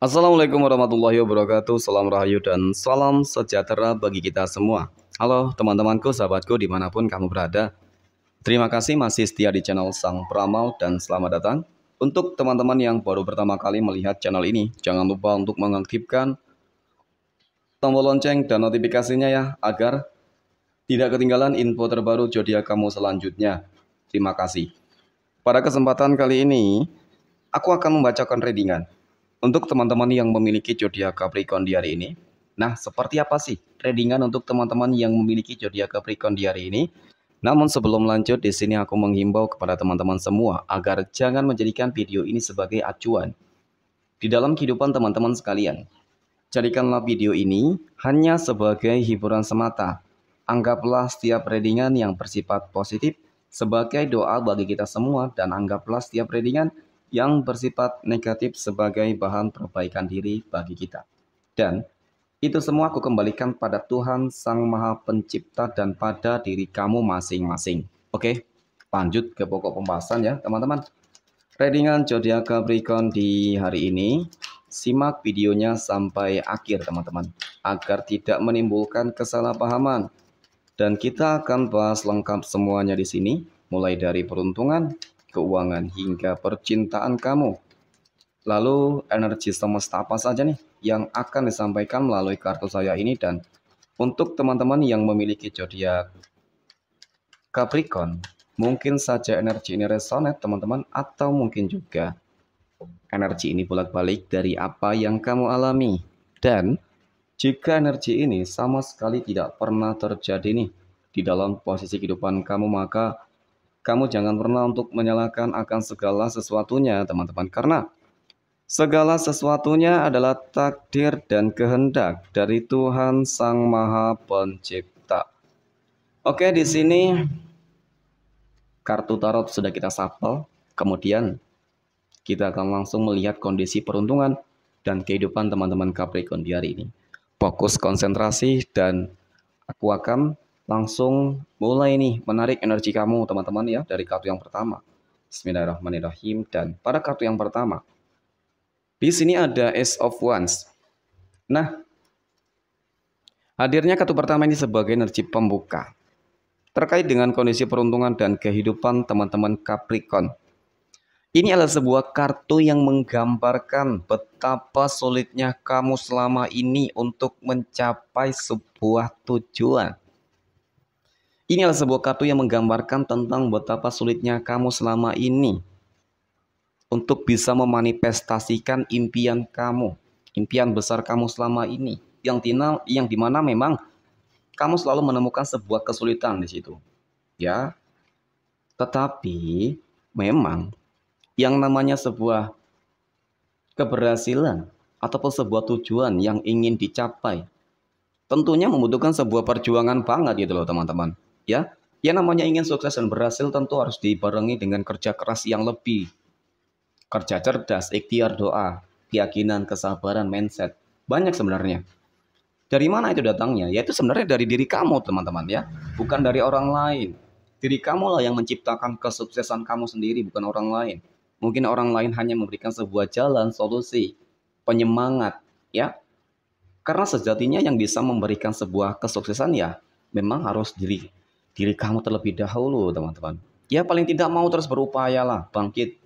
Assalamualaikum warahmatullahi wabarakatuh Salam rahayu dan salam sejahtera bagi kita semua Halo teman-temanku, sahabatku dimanapun kamu berada Terima kasih masih setia di channel Sang Pramau dan selamat datang Untuk teman-teman yang baru pertama kali melihat channel ini Jangan lupa untuk mengaktifkan tombol lonceng dan notifikasinya ya Agar tidak ketinggalan info terbaru Jodia kamu selanjutnya Terima kasih Pada kesempatan kali ini Aku akan membacakan readingan untuk teman-teman yang memiliki zodiak Capricorn di hari ini, nah seperti apa sih tradingan untuk teman-teman yang memiliki zodiak Capricorn di hari ini? Namun sebelum lanjut, di sini aku menghimbau kepada teman-teman semua agar jangan menjadikan video ini sebagai acuan di dalam kehidupan teman-teman sekalian. Jadikanlah video ini hanya sebagai hiburan semata. Anggaplah setiap readingan yang bersifat positif sebagai doa bagi kita semua dan anggaplah setiap readingan yang bersifat negatif sebagai bahan perbaikan diri bagi kita. Dan itu semua aku kembalikan pada Tuhan Sang Maha Pencipta dan pada diri kamu masing-masing. Oke, lanjut ke pokok pembahasan ya teman-teman. Readingan zodiak Capricorn di hari ini, simak videonya sampai akhir teman-teman agar tidak menimbulkan kesalahpahaman. Dan kita akan bahas lengkap semuanya di sini, mulai dari peruntungan, keuangan, hingga percintaan kamu. Lalu energi semesta apa saja nih yang akan disampaikan melalui kartu saya ini dan untuk teman-teman yang memiliki zodiak Capricorn, mungkin saja energi ini resonet teman-teman atau mungkin juga energi ini bolak-balik dari apa yang kamu alami dan jika energi ini sama sekali tidak pernah terjadi nih di dalam posisi kehidupan kamu maka kamu jangan pernah untuk menyalahkan akan segala sesuatunya, teman-teman, karena segala sesuatunya adalah takdir dan kehendak dari Tuhan Sang Maha Pencipta. Oke, di sini kartu tarot sudah kita sapel, kemudian kita akan langsung melihat kondisi peruntungan dan kehidupan teman-teman Capricorn di hari ini. Fokus konsentrasi dan aku akan langsung mulai nih menarik energi kamu teman-teman ya dari kartu yang pertama. Bismillahirrahmanirrahim dan pada kartu yang pertama di sini ada Ace of Wands. Nah, hadirnya kartu pertama ini sebagai energi pembuka terkait dengan kondisi peruntungan dan kehidupan teman-teman Capricorn. Ini adalah sebuah kartu yang menggambarkan betapa sulitnya kamu selama ini untuk mencapai sebuah tujuan. Ini adalah sebuah kartu yang menggambarkan tentang betapa sulitnya kamu selama ini untuk bisa memanifestasikan impian kamu, impian besar kamu selama ini. Yang tina, yang dimana memang kamu selalu menemukan sebuah kesulitan di situ. Ya. Tetapi memang yang namanya sebuah keberhasilan ataupun sebuah tujuan yang ingin dicapai tentunya membutuhkan sebuah perjuangan banget gitu loh teman-teman ya yang namanya ingin sukses dan berhasil tentu harus dibarengi dengan kerja keras yang lebih kerja cerdas ikhtiar doa keyakinan kesabaran mindset banyak sebenarnya dari mana itu datangnya Ya itu sebenarnya dari diri kamu teman-teman ya bukan dari orang lain diri kamu lah yang menciptakan kesuksesan kamu sendiri bukan orang lain mungkin orang lain hanya memberikan sebuah jalan solusi penyemangat ya karena sejatinya yang bisa memberikan sebuah kesuksesan ya memang harus diri diri kamu terlebih dahulu, teman-teman. Ya paling tidak mau terus berupaya lah, bangkit.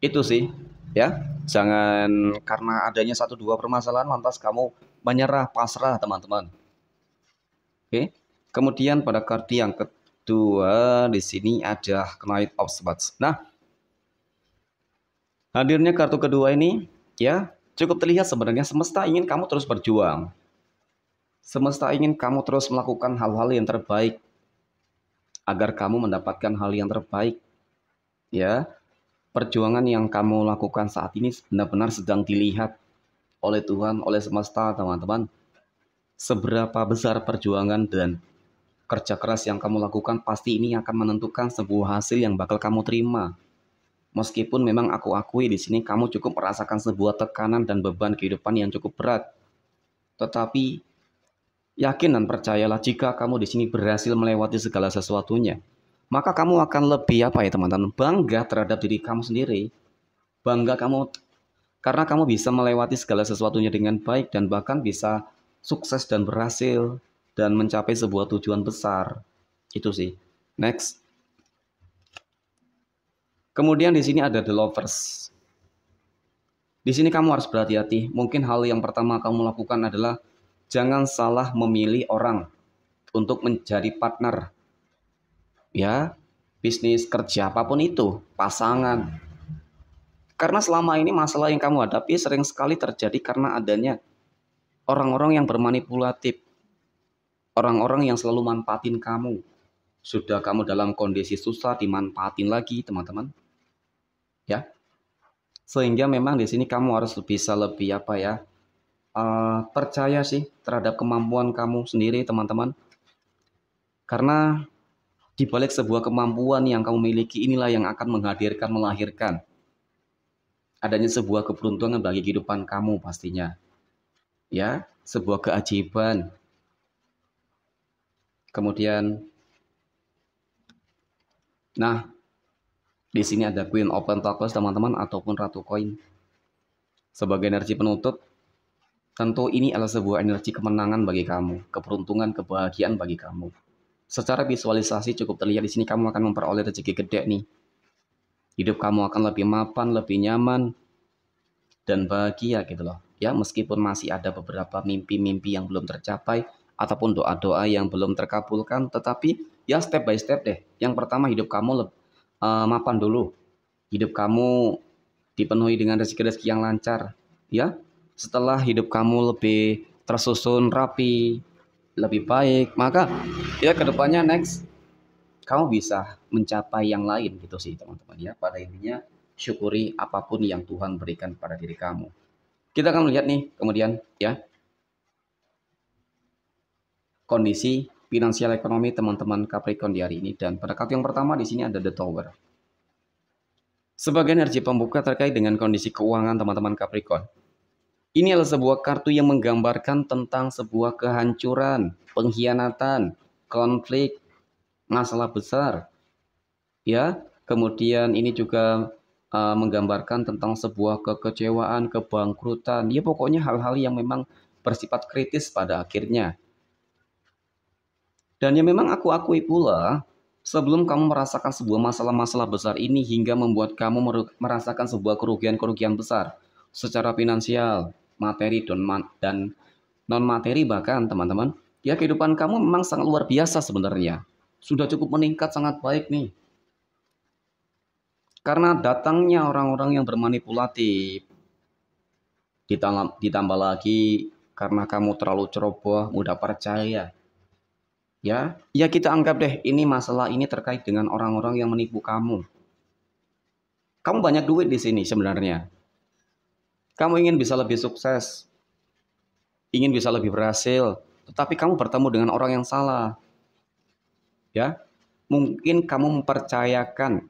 Itu sih, ya. Jangan karena adanya satu dua permasalahan lantas kamu menyerah pasrah, teman-teman. Oke. Kemudian pada kartu yang kedua di sini ada Knight of Swords. Nah, hadirnya kartu kedua ini ya cukup terlihat sebenarnya semesta ingin kamu terus berjuang Semesta ingin kamu terus melakukan hal-hal yang terbaik agar kamu mendapatkan hal yang terbaik. Ya, perjuangan yang kamu lakukan saat ini benar-benar sedang dilihat oleh Tuhan, oleh semesta, teman-teman. Seberapa besar perjuangan dan kerja keras yang kamu lakukan pasti ini akan menentukan sebuah hasil yang bakal kamu terima. Meskipun memang aku akui di sini kamu cukup merasakan sebuah tekanan dan beban kehidupan yang cukup berat. Tetapi Yakin dan percayalah jika kamu di sini berhasil melewati segala sesuatunya, maka kamu akan lebih apa ya teman-teman? Bangga terhadap diri kamu sendiri. Bangga kamu karena kamu bisa melewati segala sesuatunya dengan baik dan bahkan bisa sukses dan berhasil dan mencapai sebuah tujuan besar. Itu sih. Next. Kemudian di sini ada the lovers. Di sini kamu harus berhati-hati. Mungkin hal yang pertama kamu lakukan adalah jangan salah memilih orang untuk menjadi partner. Ya, bisnis kerja apapun itu, pasangan. Karena selama ini masalah yang kamu hadapi sering sekali terjadi karena adanya orang-orang yang bermanipulatif. Orang-orang yang selalu manfaatin kamu. Sudah kamu dalam kondisi susah dimanfaatin lagi, teman-teman. Ya. Sehingga memang di sini kamu harus bisa lebih apa ya? uh, percaya sih terhadap kemampuan kamu sendiri teman-teman karena di sebuah kemampuan yang kamu miliki inilah yang akan menghadirkan melahirkan adanya sebuah keberuntungan bagi kehidupan kamu pastinya ya sebuah keajaiban kemudian nah di sini ada Queen Open Talkless teman-teman ataupun Ratu Koin sebagai energi penutup Tentu ini adalah sebuah energi kemenangan bagi kamu, keberuntungan, kebahagiaan bagi kamu. Secara visualisasi cukup terlihat di sini kamu akan memperoleh rezeki gede nih. Hidup kamu akan lebih mapan, lebih nyaman, dan bahagia gitu loh. Ya, meskipun masih ada beberapa mimpi-mimpi yang belum tercapai ataupun doa-doa yang belum terkabulkan, tetapi ya step by step deh. Yang pertama hidup kamu lebih, eh, uh, mapan dulu. Hidup kamu dipenuhi dengan rezeki-rezeki yang lancar, ya setelah hidup kamu lebih tersusun rapi, lebih baik, maka ya kedepannya next kamu bisa mencapai yang lain gitu sih teman-teman ya. Pada intinya syukuri apapun yang Tuhan berikan pada diri kamu. Kita akan melihat nih kemudian ya kondisi finansial ekonomi teman-teman Capricorn di hari ini dan pada kartu yang pertama di sini ada The Tower. Sebagai energi pembuka terkait dengan kondisi keuangan teman-teman Capricorn. Ini adalah sebuah kartu yang menggambarkan tentang sebuah kehancuran, pengkhianatan, konflik, masalah besar. Ya, kemudian ini juga uh, menggambarkan tentang sebuah kekecewaan, kebangkrutan. Ya pokoknya hal-hal yang memang bersifat kritis pada akhirnya. Dan yang memang aku akui pula, sebelum kamu merasakan sebuah masalah-masalah besar ini hingga membuat kamu merasakan sebuah kerugian-kerugian besar secara finansial, materi dan, dan non materi bahkan teman-teman ya kehidupan kamu memang sangat luar biasa sebenarnya sudah cukup meningkat sangat baik nih karena datangnya orang-orang yang bermanipulatif ditambah, ditambah lagi karena kamu terlalu ceroboh mudah percaya ya ya kita anggap deh ini masalah ini terkait dengan orang-orang yang menipu kamu kamu banyak duit di sini sebenarnya kamu ingin bisa lebih sukses, ingin bisa lebih berhasil, tetapi kamu bertemu dengan orang yang salah. Ya, mungkin kamu mempercayakan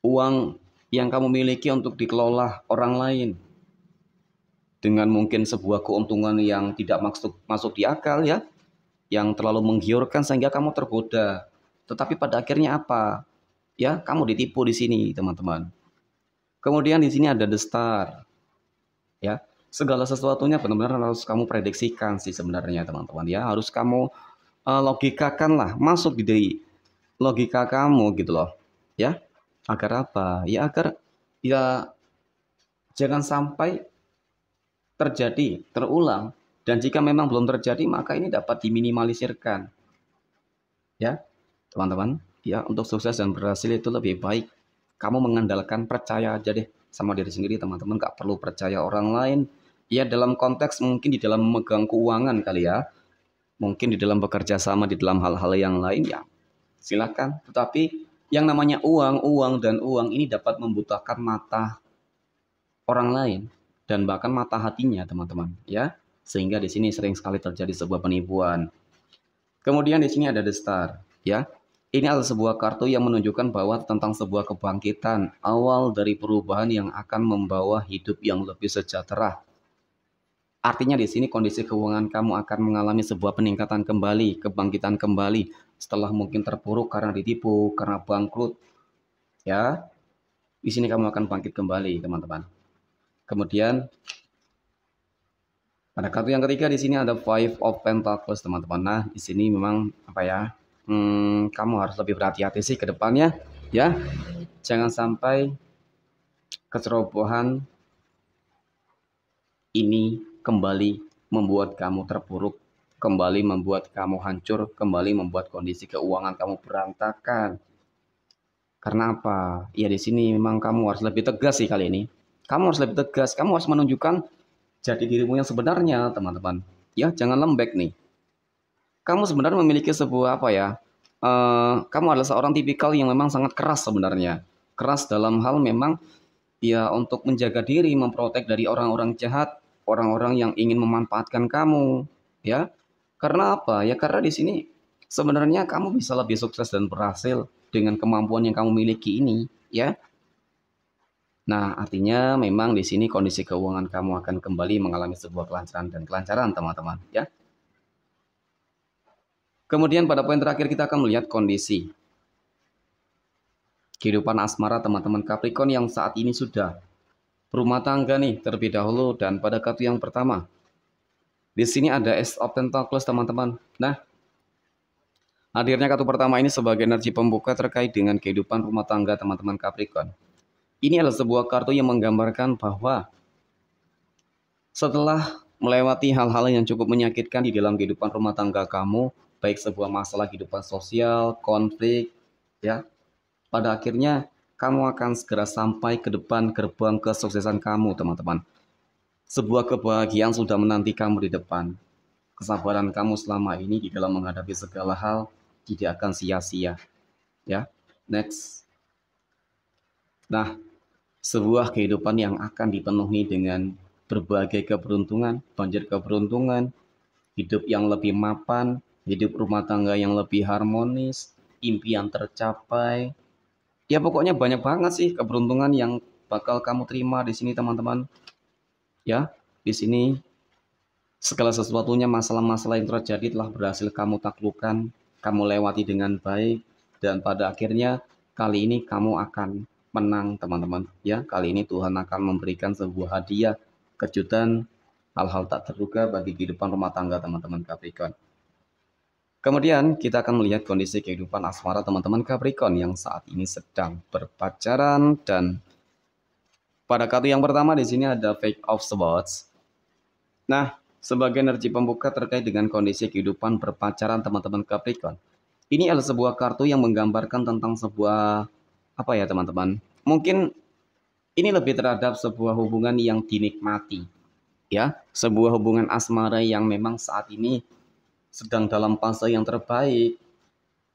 uang yang kamu miliki untuk dikelola orang lain dengan mungkin sebuah keuntungan yang tidak masuk masuk di akal ya, yang terlalu menggiurkan sehingga kamu tergoda. Tetapi pada akhirnya apa? Ya, kamu ditipu di sini, teman-teman. Kemudian di sini ada The Star ya segala sesuatunya benar-benar harus kamu prediksikan sih sebenarnya teman-teman ya harus kamu uh, logikakan lah masuk di diri logika kamu gitu loh ya agar apa ya agar ya jangan sampai terjadi terulang dan jika memang belum terjadi maka ini dapat diminimalisirkan ya teman-teman ya untuk sukses dan berhasil itu lebih baik kamu mengandalkan percaya aja deh sama diri sendiri teman-teman gak perlu percaya orang lain ya dalam konteks mungkin di dalam memegang keuangan kali ya mungkin di dalam bekerja sama di dalam hal-hal yang lain ya silahkan tetapi yang namanya uang uang dan uang ini dapat membutuhkan mata orang lain dan bahkan mata hatinya teman-teman ya sehingga di sini sering sekali terjadi sebuah penipuan kemudian di sini ada the star ya ini adalah sebuah kartu yang menunjukkan bahwa tentang sebuah kebangkitan, awal dari perubahan yang akan membawa hidup yang lebih sejahtera. Artinya di sini kondisi keuangan kamu akan mengalami sebuah peningkatan kembali, kebangkitan kembali setelah mungkin terpuruk karena ditipu, karena bangkrut. Ya. Di sini kamu akan bangkit kembali, teman-teman. Kemudian pada kartu yang ketiga di sini ada Five of Pentacles, teman-teman. Nah, di sini memang apa ya? hmm, kamu harus lebih berhati-hati sih ke depannya ya. Jangan sampai kecerobohan ini kembali membuat kamu terpuruk, kembali membuat kamu hancur, kembali membuat kondisi keuangan kamu berantakan. Karena apa? Ya di sini memang kamu harus lebih tegas sih kali ini. Kamu harus lebih tegas, kamu harus menunjukkan jadi dirimu yang sebenarnya, teman-teman. Ya, jangan lembek nih kamu sebenarnya memiliki sebuah apa ya? Uh, kamu adalah seorang tipikal yang memang sangat keras sebenarnya. Keras dalam hal memang ya untuk menjaga diri, memprotek dari orang-orang jahat, orang-orang yang ingin memanfaatkan kamu, ya. Karena apa? Ya karena di sini sebenarnya kamu bisa lebih sukses dan berhasil dengan kemampuan yang kamu miliki ini, ya. Nah, artinya memang di sini kondisi keuangan kamu akan kembali mengalami sebuah kelancaran dan kelancaran, teman-teman, ya. Kemudian pada poin terakhir kita akan melihat kondisi. Kehidupan asmara teman-teman Capricorn yang saat ini sudah berumah tangga nih terlebih dahulu dan pada kartu yang pertama. Di sini ada S of Pentacles teman-teman. Nah, hadirnya kartu pertama ini sebagai energi pembuka terkait dengan kehidupan rumah tangga teman-teman Capricorn. Ini adalah sebuah kartu yang menggambarkan bahwa setelah melewati hal-hal yang cukup menyakitkan di dalam kehidupan rumah tangga kamu, baik sebuah masalah kehidupan sosial, konflik, ya. Pada akhirnya kamu akan segera sampai ke depan gerbang kesuksesan kamu, teman-teman. Sebuah kebahagiaan sudah menanti kamu di depan. Kesabaran kamu selama ini di dalam menghadapi segala hal tidak akan sia-sia. Ya, next. Nah, sebuah kehidupan yang akan dipenuhi dengan berbagai keberuntungan, banjir keberuntungan, hidup yang lebih mapan, hidup rumah tangga yang lebih harmonis, impian tercapai. Ya pokoknya banyak banget sih keberuntungan yang bakal kamu terima di sini teman-teman. Ya, di sini segala sesuatunya masalah-masalah yang terjadi telah berhasil kamu taklukkan, kamu lewati dengan baik dan pada akhirnya kali ini kamu akan menang teman-teman. Ya, kali ini Tuhan akan memberikan sebuah hadiah kejutan hal-hal tak terduga bagi kehidupan rumah tangga teman-teman Capricorn. Kemudian kita akan melihat kondisi kehidupan asmara teman-teman Capricorn yang saat ini sedang berpacaran dan pada kartu yang pertama di sini ada Fake of Swords. Nah, sebagai energi pembuka terkait dengan kondisi kehidupan berpacaran teman-teman Capricorn. Ini adalah sebuah kartu yang menggambarkan tentang sebuah apa ya teman-teman? Mungkin ini lebih terhadap sebuah hubungan yang dinikmati. Ya, sebuah hubungan asmara yang memang saat ini sedang dalam fase yang terbaik,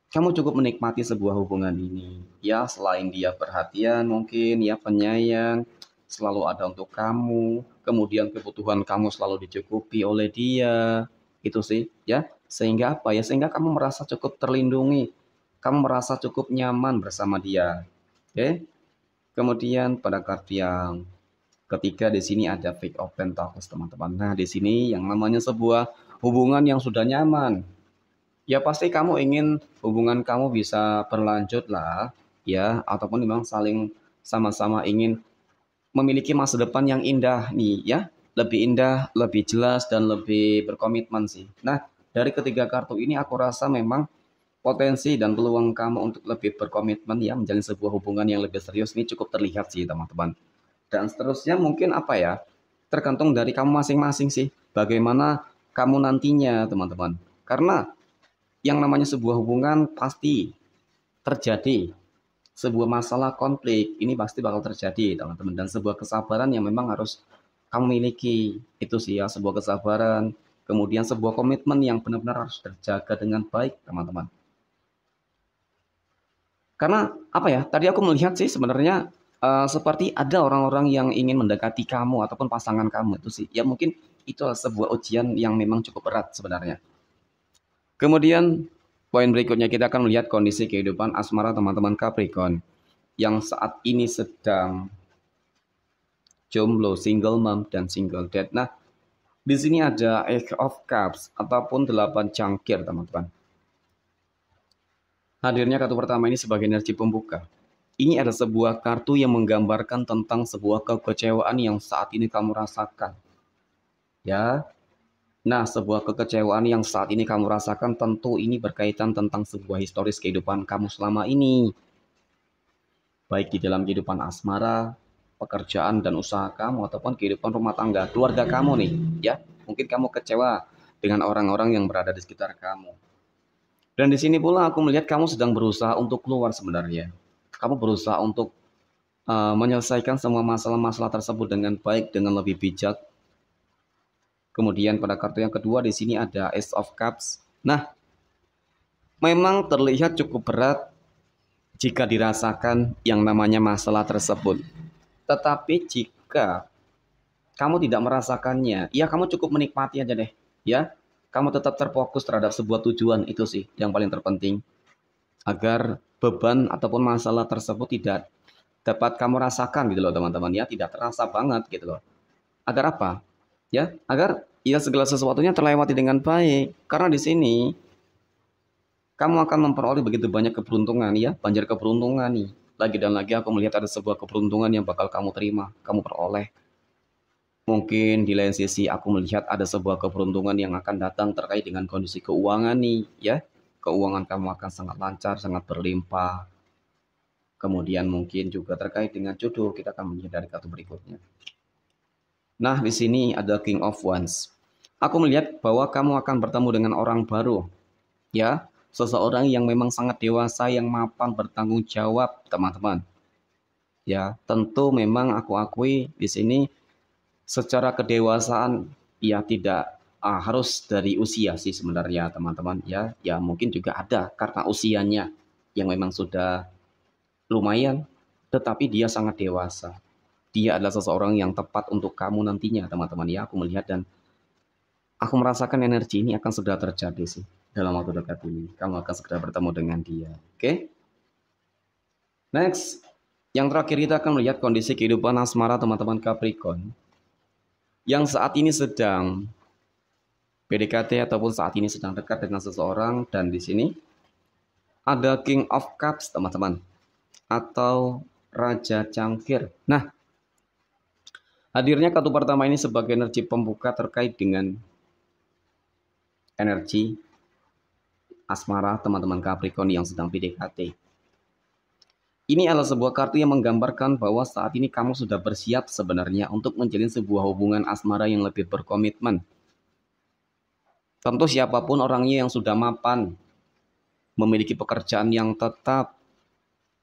kamu cukup menikmati sebuah hubungan ini. Ya, selain dia perhatian mungkin, ya penyayang, selalu ada untuk kamu, kemudian kebutuhan kamu selalu dicukupi oleh dia, itu sih, ya. Sehingga apa ya? Sehingga kamu merasa cukup terlindungi, kamu merasa cukup nyaman bersama dia. Oke. kemudian pada kartu yang ketiga di sini ada fake of pentacles, teman-teman. Nah, di sini yang namanya sebuah hubungan yang sudah nyaman. Ya pasti kamu ingin hubungan kamu bisa berlanjut lah ya ataupun memang saling sama-sama ingin memiliki masa depan yang indah nih ya lebih indah, lebih jelas dan lebih berkomitmen sih. Nah dari ketiga kartu ini aku rasa memang potensi dan peluang kamu untuk lebih berkomitmen ya menjalin sebuah hubungan yang lebih serius ini cukup terlihat sih teman-teman. Dan seterusnya mungkin apa ya tergantung dari kamu masing-masing sih bagaimana kamu nantinya, teman-teman. Karena yang namanya sebuah hubungan pasti terjadi sebuah masalah konflik ini pasti bakal terjadi teman-teman dan sebuah kesabaran yang memang harus kamu miliki itu sih ya sebuah kesabaran kemudian sebuah komitmen yang benar-benar harus terjaga dengan baik teman-teman karena apa ya tadi aku melihat sih sebenarnya uh, seperti ada orang-orang yang ingin mendekati kamu ataupun pasangan kamu itu sih ya mungkin itu sebuah ujian yang memang cukup berat sebenarnya. Kemudian poin berikutnya kita akan melihat kondisi kehidupan asmara teman-teman Capricorn yang saat ini sedang jomblo, single mom dan single dad. Nah, di sini ada Eight of Cups ataupun delapan cangkir, teman-teman. Hadirnya kartu pertama ini sebagai energi pembuka. Ini ada sebuah kartu yang menggambarkan tentang sebuah kekecewaan yang saat ini kamu rasakan ya. Nah, sebuah kekecewaan yang saat ini kamu rasakan tentu ini berkaitan tentang sebuah historis kehidupan kamu selama ini. Baik di dalam kehidupan asmara, pekerjaan dan usaha kamu ataupun kehidupan rumah tangga keluarga kamu nih, ya. Mungkin kamu kecewa dengan orang-orang yang berada di sekitar kamu. Dan di sini pula aku melihat kamu sedang berusaha untuk keluar sebenarnya. Kamu berusaha untuk uh, menyelesaikan semua masalah-masalah tersebut dengan baik, dengan lebih bijak, Kemudian pada kartu yang kedua di sini ada Ace of Cups. Nah, memang terlihat cukup berat jika dirasakan yang namanya masalah tersebut. Tetapi jika kamu tidak merasakannya, ya kamu cukup menikmati aja deh, ya. Kamu tetap terfokus terhadap sebuah tujuan itu sih yang paling terpenting. Agar beban ataupun masalah tersebut tidak dapat kamu rasakan gitu loh teman-teman ya, tidak terasa banget gitu loh. Agar apa? ya agar ia segala sesuatunya terlewati dengan baik karena di sini kamu akan memperoleh begitu banyak keberuntungan ya banjir keberuntungan nih lagi dan lagi aku melihat ada sebuah keberuntungan yang bakal kamu terima kamu peroleh mungkin di lain sisi aku melihat ada sebuah keberuntungan yang akan datang terkait dengan kondisi keuangan nih ya keuangan kamu akan sangat lancar sangat berlimpah kemudian mungkin juga terkait dengan jodoh kita akan menyadari kartu berikutnya Nah, di sini ada King of Wands. Aku melihat bahwa kamu akan bertemu dengan orang baru. Ya, seseorang yang memang sangat dewasa, yang mapan bertanggung jawab, teman-teman. Ya, tentu memang aku akui di sini secara kedewasaan ya tidak ah, harus dari usia sih sebenarnya teman-teman ya ya mungkin juga ada karena usianya yang memang sudah lumayan tetapi dia sangat dewasa dia adalah seseorang yang tepat untuk kamu nantinya, teman-teman. Ya, aku melihat dan aku merasakan energi ini akan segera terjadi sih dalam waktu dekat ini. Kamu akan segera bertemu dengan dia. Oke? Okay? Next, yang terakhir kita akan melihat kondisi kehidupan asmara teman-teman Capricorn yang saat ini sedang PDKT ataupun saat ini sedang dekat dengan seseorang dan di sini ada King of Cups teman-teman atau Raja Cangkir. Nah, Hadirnya kartu pertama ini sebagai energi pembuka terkait dengan energi asmara teman-teman Capricorn yang sedang PDKT. Ini adalah sebuah kartu yang menggambarkan bahwa saat ini kamu sudah bersiap sebenarnya untuk menjalin sebuah hubungan asmara yang lebih berkomitmen. Tentu siapapun orangnya yang sudah mapan, memiliki pekerjaan yang tetap,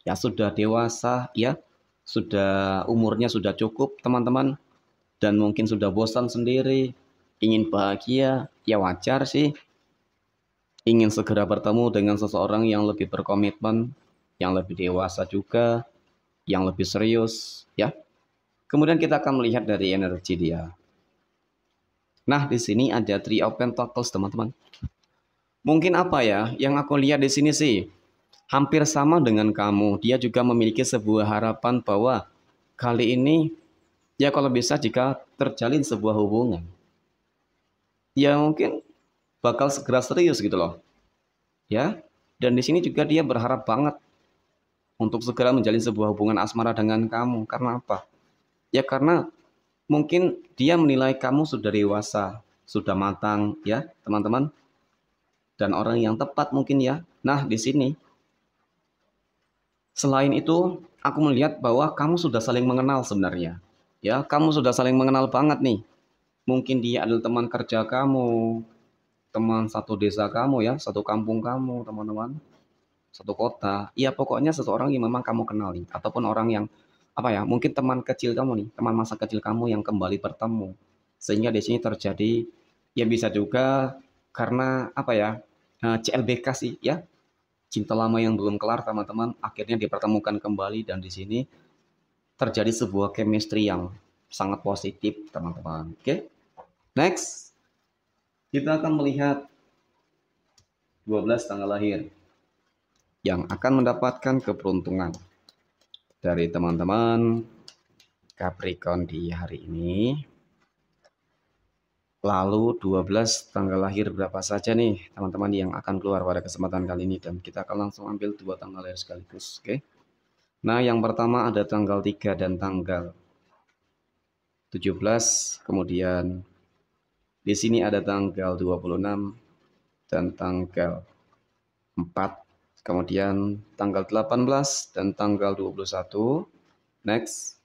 ya sudah dewasa, ya sudah umurnya sudah cukup teman-teman dan mungkin sudah bosan sendiri ingin bahagia ya wajar sih ingin segera bertemu dengan seseorang yang lebih berkomitmen yang lebih dewasa juga yang lebih serius ya kemudian kita akan melihat dari energi dia nah di sini ada three of pentacles teman-teman mungkin apa ya yang aku lihat di sini sih hampir sama dengan kamu. Dia juga memiliki sebuah harapan bahwa kali ini ya kalau bisa jika terjalin sebuah hubungan ya mungkin bakal segera serius gitu loh. Ya. Dan di sini juga dia berharap banget untuk segera menjalin sebuah hubungan asmara dengan kamu. Karena apa? Ya karena mungkin dia menilai kamu sudah dewasa, sudah matang, ya, teman-teman. Dan orang yang tepat mungkin ya. Nah, di sini Selain itu, aku melihat bahwa kamu sudah saling mengenal sebenarnya. Ya, kamu sudah saling mengenal banget nih. Mungkin dia adalah teman kerja kamu, teman satu desa kamu ya, satu kampung kamu, teman-teman. Satu kota. Iya, pokoknya seseorang yang memang kamu kenal kenali ataupun orang yang apa ya, mungkin teman kecil kamu nih, teman masa kecil kamu yang kembali bertemu. Sehingga di sini terjadi ya bisa juga karena apa ya, eh, CLBK sih ya cinta lama yang belum kelar teman-teman akhirnya dipertemukan kembali dan di sini terjadi sebuah chemistry yang sangat positif teman-teman. Oke. Okay? Next. Kita akan melihat 12 tanggal lahir yang akan mendapatkan keberuntungan dari teman-teman Capricorn di hari ini. Lalu 12 tanggal lahir berapa saja nih teman-teman yang akan keluar pada kesempatan kali ini dan kita akan langsung ambil dua tanggal lahir sekaligus, oke. Okay? Nah, yang pertama ada tanggal 3 dan tanggal 17, kemudian di sini ada tanggal 26 dan tanggal 4, kemudian tanggal 18 dan tanggal 21. Next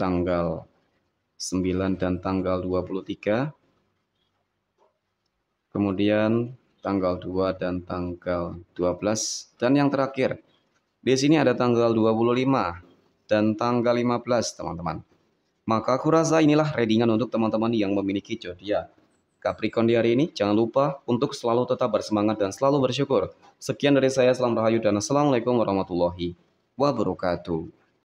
tanggal 9 dan tanggal 23. Kemudian tanggal 2 dan tanggal 12. Dan yang terakhir, di sini ada tanggal 25 dan tanggal 15, teman-teman. Maka aku rasa inilah readingan untuk teman-teman yang memiliki zodiak Capricorn di hari ini. Jangan lupa untuk selalu tetap bersemangat dan selalu bersyukur. Sekian dari saya, Salam Rahayu dan Assalamualaikum warahmatullahi wabarakatuh.